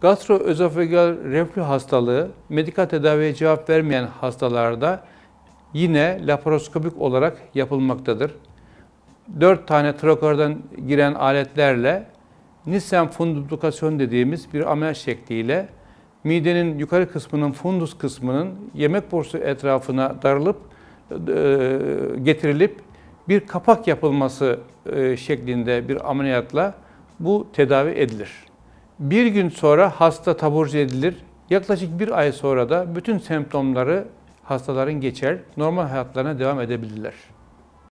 gastroözofageal reflü hastalığı medikal tedaviye cevap vermeyen hastalarda yine laparoskopik olarak yapılmaktadır. 4 tane trokardan giren aletlerle Nissen funduplikasyon dediğimiz bir ameliyat şekliyle midenin yukarı kısmının fundus kısmının yemek borusu etrafına darılıp e, getirilip bir kapak yapılması e, şeklinde bir ameliyatla bu tedavi edilir. Bir gün sonra hasta taburcu edilir. Yaklaşık bir ay sonra da bütün semptomları hastaların geçer, normal hayatlarına devam edebilirler.